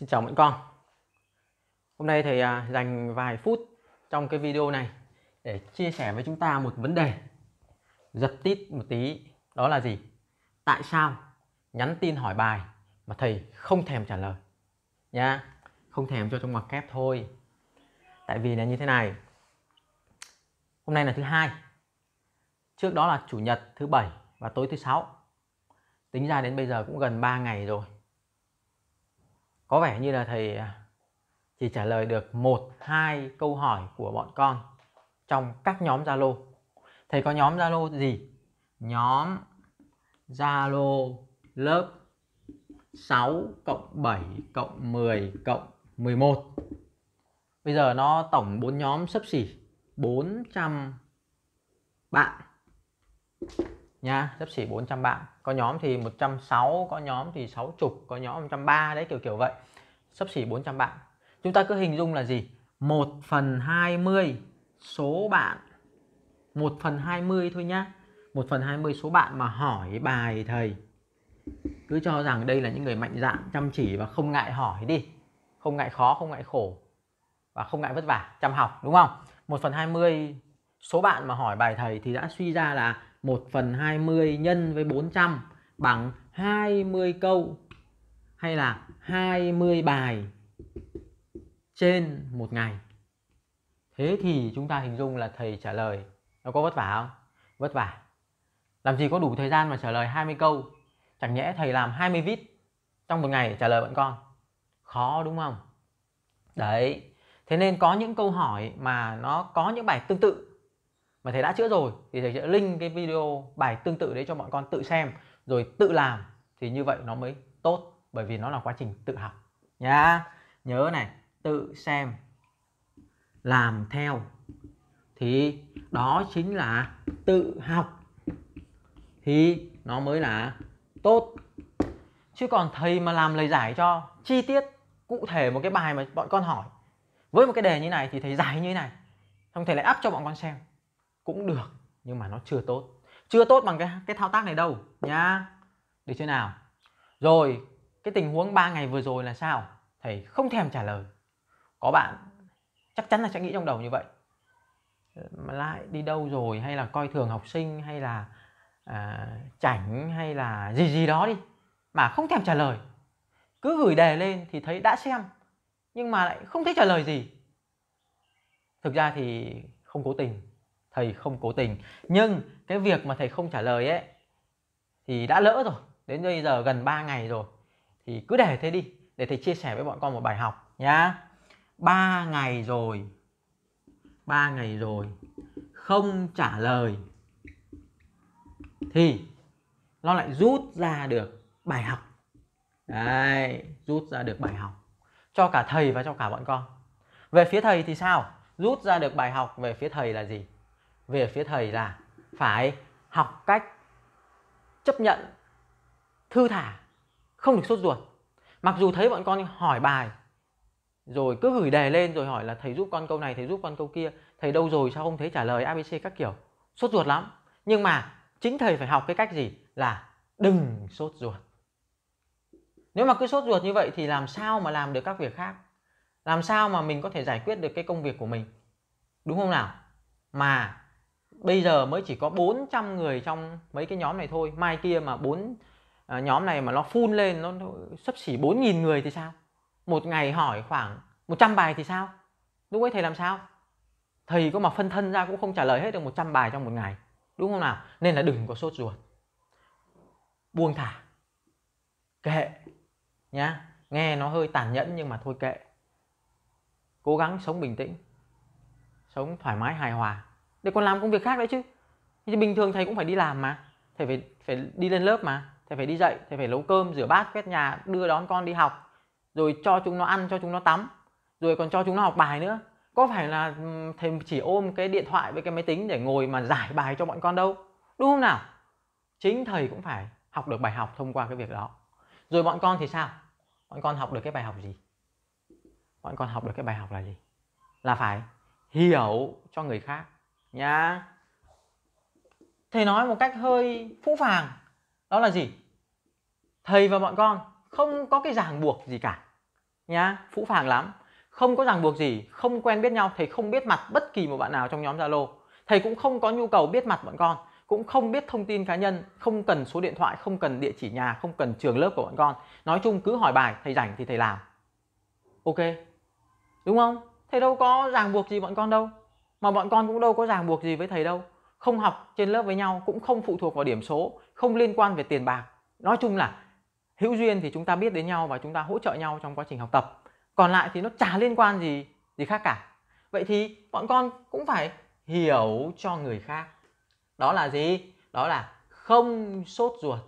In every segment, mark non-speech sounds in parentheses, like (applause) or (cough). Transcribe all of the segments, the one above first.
Xin chào mọi con Hôm nay thầy à, dành vài phút trong cái video này để chia sẻ với chúng ta một vấn đề giật tít một tí đó là gì? Tại sao nhắn tin hỏi bài mà thầy không thèm trả lời nha không thèm cho trong ngoặc kép thôi tại vì là như thế này hôm nay là thứ hai trước đó là chủ nhật thứ bảy và tối thứ sáu tính ra đến bây giờ cũng gần 3 ngày rồi có vẻ như là thầy à, chỉ trả lời được một hai câu hỏi của bọn con trong các nhóm Zalo. Thầy có nhóm Zalo gì? Nhóm Zalo lớp 6 cộng 7 cộng 10 cộng 11. Bây giờ nó tổng 4 nhóm sấp xỉ 400 bạn nha sắp xỉ 400 bạn có nhóm thì 160 có nhóm thì 60 có nhóm 130 đấy kiểu kiểu vậy sắp xỉ 400 bạn chúng ta cứ hình dung là gì 1 phần 20 số bạn 1 phần 20 thôi nhá 1 phần 20 số bạn mà hỏi bài thầy cứ cho rằng đây là những người mạnh dạn chăm chỉ và không ngại hỏi đi không ngại khó không ngại khổ và không ngại vất vả chăm học đúng không 1 phần 20 số bạn mà hỏi bài thầy thì đã suy ra là 1 phần 20 nhân với 400 bằng 20 câu hay là 20 bài trên một ngày. Thế thì chúng ta hình dung là thầy trả lời nó có vất vả không? Vất vả. Làm gì có đủ thời gian mà trả lời 20 câu. Chẳng nhẽ thầy làm 20 vít trong một ngày trả lời bọn con. Khó đúng không? Đấy. Thế nên có những câu hỏi mà nó có những bài tương tự mà thầy đã chữa rồi thì thầy sẽ link cái video bài tương tự đấy cho bọn con tự xem rồi tự làm thì như vậy nó mới tốt bởi vì nó là quá trình tự học nhá nhớ này tự xem làm theo thì đó chính là tự học thì nó mới là tốt chứ còn thầy mà làm lời giải cho chi tiết cụ thể một cái bài mà bọn con hỏi với một cái đề như này thì thầy giải như thế này xong thầy lại up cho bọn con xem cũng được nhưng mà nó chưa tốt chưa tốt bằng cái cái thao tác này đâu nhá được chưa nào rồi cái tình huống 3 ngày vừa rồi là sao thầy không thèm trả lời có bạn chắc chắn là sẽ nghĩ trong đầu như vậy ờ, mà lại đi đâu rồi hay là coi thường học sinh hay là à, chảnh hay là gì gì đó đi mà không thèm trả lời cứ gửi đề lên thì thấy đã xem nhưng mà lại không thấy trả lời gì thực ra thì không cố tình thầy không cố tình nhưng cái việc mà thầy không trả lời ấy thì đã lỡ rồi đến bây giờ gần 3 ngày rồi thì cứ để thế đi để thầy chia sẻ với bọn con một bài học nhá ba ngày rồi ba ngày rồi không trả lời thì nó lại rút ra được bài học đấy rút ra được bài học cho cả thầy và cho cả bọn con về phía thầy thì sao rút ra được bài học về phía thầy là gì về phía thầy là phải học cách chấp nhận thư thả không được sốt ruột mặc dù thấy bọn con hỏi bài rồi cứ gửi đề lên rồi hỏi là thầy giúp con câu này thầy giúp con câu kia thầy đâu rồi sao không thấy trả lời abc các kiểu sốt ruột lắm nhưng mà chính thầy phải học cái cách gì là đừng sốt ruột nếu mà cứ sốt ruột như vậy thì làm sao mà làm được các việc khác làm sao mà mình có thể giải quyết được cái công việc của mình đúng không nào mà bây giờ mới chỉ có 400 người trong mấy cái nhóm này thôi mai kia mà bốn à, nhóm này mà nó phun lên nó, nó sắp xỉ 4.000 người thì sao một ngày hỏi khoảng 100 bài thì sao lúc ấy thầy làm sao thầy có mà phân thân ra cũng không trả lời hết được 100 bài trong một ngày đúng không nào nên là đừng có sốt ruột buông thả kệ nhá nghe nó hơi tàn nhẫn nhưng mà thôi kệ cố gắng sống bình tĩnh sống thoải mái hài hòa để còn làm công việc khác đấy chứ thì bình thường thầy cũng phải đi làm mà thầy phải phải đi lên lớp mà thầy phải đi dạy thầy phải nấu cơm rửa bát quét nhà đưa đón con đi học rồi cho chúng nó ăn cho chúng nó tắm rồi còn cho chúng nó học bài nữa có phải là thầy chỉ ôm cái điện thoại với cái máy tính để ngồi mà giải bài cho bọn con đâu đúng không nào chính thầy cũng phải học được bài học thông qua cái việc đó rồi bọn con thì sao bọn con học được cái bài học gì bọn con học được cái bài học là gì là phải hiểu cho người khác nhá thầy nói một cách hơi phũ phàng đó là gì thầy và bọn con không có cái ràng buộc gì cả nhá phũ phàng lắm không có ràng buộc gì không quen biết nhau thầy không biết mặt bất kỳ một bạn nào trong nhóm zalo thầy cũng không có nhu cầu biết mặt bọn con cũng không biết thông tin cá nhân không cần số điện thoại không cần địa chỉ nhà không cần trường lớp của bọn con nói chung cứ hỏi bài thầy rảnh thì thầy làm ok đúng không thầy đâu có ràng buộc gì bọn con đâu mà bọn con cũng đâu có ràng buộc gì với thầy đâu không học trên lớp với nhau cũng không phụ thuộc vào điểm số không liên quan về tiền bạc nói chung là hữu duyên thì chúng ta biết đến nhau và chúng ta hỗ trợ nhau trong quá trình học tập còn lại thì nó chả liên quan gì gì khác cả vậy thì bọn con cũng phải hiểu cho người khác đó là gì đó là không sốt ruột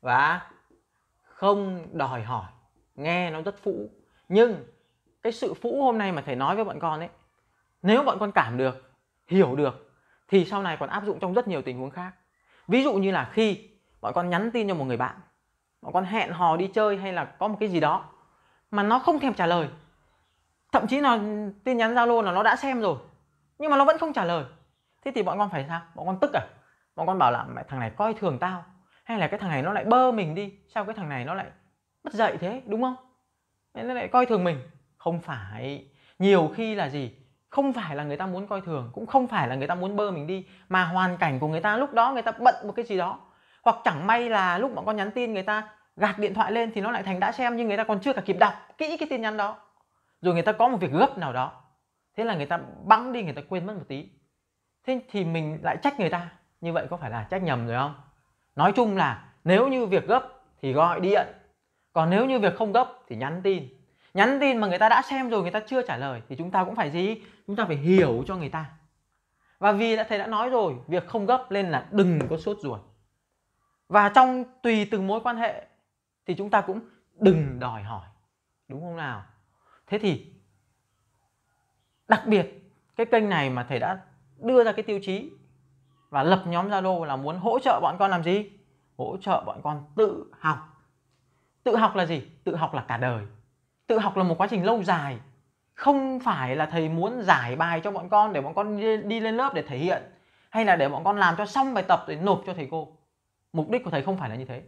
và không đòi hỏi nghe nó rất phũ nhưng cái sự phũ hôm nay mà thầy nói với bọn con ấy nếu bọn con cảm được hiểu được thì sau này còn áp dụng trong rất nhiều tình huống khác ví dụ như là khi bọn con nhắn tin cho một người bạn bọn con hẹn hò đi chơi hay là có một cái gì đó mà nó không thèm trả lời thậm chí là tin nhắn zalo là nó đã xem rồi nhưng mà nó vẫn không trả lời thế thì bọn con phải sao bọn con tức à bọn con bảo là mẹ thằng này coi thường tao hay là cái thằng này nó lại bơ mình đi sao cái thằng này nó lại mất dậy thế đúng không nên nó lại coi thường mình không phải nhiều khi là gì không phải là người ta muốn coi thường cũng không phải là người ta muốn bơ mình đi mà hoàn cảnh của người ta lúc đó người ta bận một cái gì đó hoặc chẳng may là lúc bọn con nhắn tin người ta gạt điện thoại lên thì nó lại thành đã xem nhưng người ta còn chưa cả kịp đọc kỹ cái tin nhắn đó rồi người ta có một việc gấp nào đó thế là người ta bẵng đi người ta quên mất một tí thế thì mình lại trách người ta như vậy có phải là trách nhầm rồi không nói chung là nếu như việc gấp thì gọi điện còn nếu như việc không gấp thì nhắn tin nhắn tin mà người ta đã xem rồi người ta chưa trả lời thì chúng ta cũng phải gì chúng ta phải hiểu cho người ta và vì đã thầy đã nói rồi việc không gấp nên là đừng có sốt ruột và trong tùy từng mối quan hệ thì chúng ta cũng đừng đòi hỏi đúng không nào thế thì đặc biệt cái kênh này mà thầy đã đưa ra cái tiêu chí và lập nhóm zalo là muốn hỗ trợ bọn con làm gì hỗ trợ bọn con tự học tự học là gì tự học là cả đời tự học là một quá trình lâu dài không phải là thầy muốn giải bài cho bọn con để bọn con đi lên lớp để thể hiện hay là để bọn con làm cho xong bài tập để nộp cho thầy cô mục đích của thầy không phải là như thế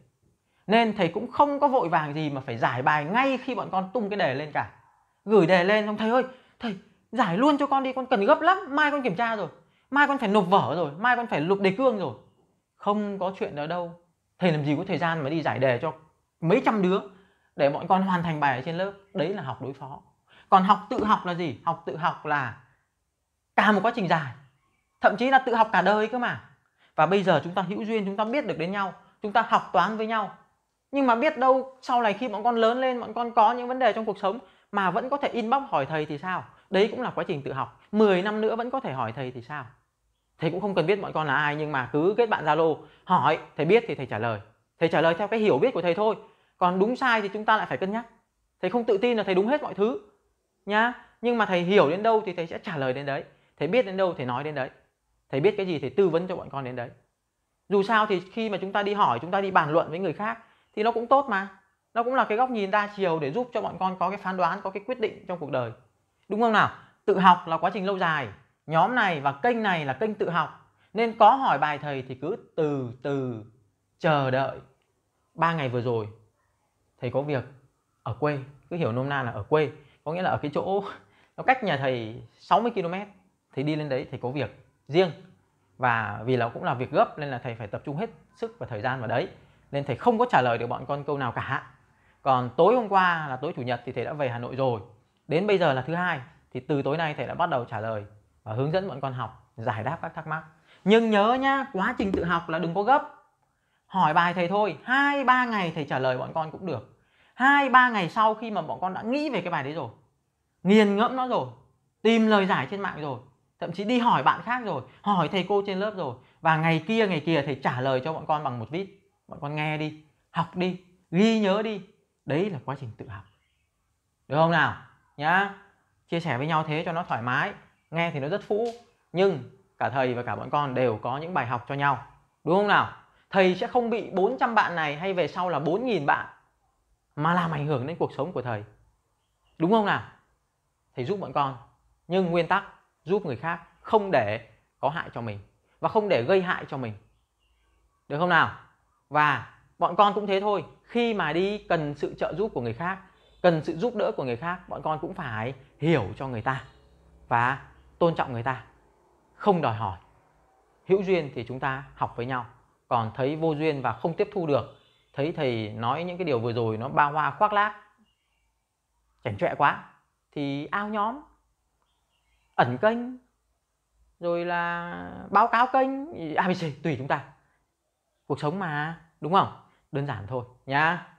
nên thầy cũng không có vội vàng gì mà phải giải bài ngay khi bọn con tung cái đề lên cả gửi đề lên xong thầy ơi thầy giải luôn cho con đi con cần gấp lắm mai con kiểm tra rồi mai con phải nộp vở rồi mai con phải lục đề cương rồi không có chuyện đó đâu thầy làm gì có thời gian mà đi giải đề cho mấy trăm đứa để bọn con hoàn thành bài ở trên lớp đấy là học đối phó còn học tự học là gì học tự học là cả một quá trình dài thậm chí là tự học cả đời cơ mà và bây giờ chúng ta hữu duyên chúng ta biết được đến nhau chúng ta học toán với nhau nhưng mà biết đâu sau này khi bọn con lớn lên bọn con có những vấn đề trong cuộc sống mà vẫn có thể inbox hỏi thầy thì sao đấy cũng là quá trình tự học 10 năm nữa vẫn có thể hỏi thầy thì sao thầy cũng không cần biết bọn con là ai nhưng mà cứ kết bạn zalo hỏi thầy biết thì thầy trả lời thầy trả lời theo cái hiểu biết của thầy thôi còn đúng sai thì chúng ta lại phải cân nhắc thầy không tự tin là thầy đúng hết mọi thứ nhá nhưng mà thầy hiểu đến đâu thì thầy sẽ trả lời đến đấy thầy biết đến đâu thầy nói đến đấy thầy biết cái gì thì tư vấn cho bọn con đến đấy dù sao thì khi mà chúng ta đi hỏi chúng ta đi bàn luận với người khác thì nó cũng tốt mà nó cũng là cái góc nhìn đa chiều để giúp cho bọn con có cái phán đoán có cái quyết định trong cuộc đời đúng không nào tự học là quá trình lâu dài nhóm này và kênh này là kênh tự học nên có hỏi bài thầy thì cứ từ từ chờ đợi ba ngày vừa rồi thầy có việc ở quê cứ hiểu nôm na là ở quê có nghĩa là ở cái chỗ (laughs) nó cách nhà thầy 60 km thì đi lên đấy thầy có việc riêng và vì là cũng là việc gấp nên là thầy phải tập trung hết sức và thời gian vào đấy nên thầy không có trả lời được bọn con câu nào cả còn tối hôm qua là tối chủ nhật thì thầy đã về hà nội rồi đến bây giờ là thứ hai thì từ tối nay thầy đã bắt đầu trả lời và hướng dẫn bọn con học giải đáp các thắc mắc nhưng nhớ nhá quá trình tự học là đừng có gấp hỏi bài thầy thôi hai ba ngày thầy trả lời bọn con cũng được hai ba ngày sau khi mà bọn con đã nghĩ về cái bài đấy rồi nghiền ngẫm nó rồi tìm lời giải trên mạng rồi thậm chí đi hỏi bạn khác rồi hỏi thầy cô trên lớp rồi và ngày kia ngày kia thầy trả lời cho bọn con bằng một vít bọn con nghe đi học đi ghi nhớ đi đấy là quá trình tự học được không nào nhá chia sẻ với nhau thế cho nó thoải mái nghe thì nó rất phũ nhưng cả thầy và cả bọn con đều có những bài học cho nhau đúng không nào thầy sẽ không bị 400 bạn này hay về sau là 4.000 bạn mà làm ảnh hưởng đến cuộc sống của thầy đúng không nào thầy giúp bọn con nhưng nguyên tắc giúp người khác không để có hại cho mình và không để gây hại cho mình được không nào và bọn con cũng thế thôi khi mà đi cần sự trợ giúp của người khác cần sự giúp đỡ của người khác bọn con cũng phải hiểu cho người ta và tôn trọng người ta không đòi hỏi hữu duyên thì chúng ta học với nhau còn thấy vô duyên và không tiếp thu được thấy thầy nói những cái điều vừa rồi nó ba hoa khoác lác chảnh chọe quá thì ao nhóm ẩn kênh rồi là báo cáo kênh abc tùy chúng ta cuộc sống mà đúng không đơn giản thôi nhá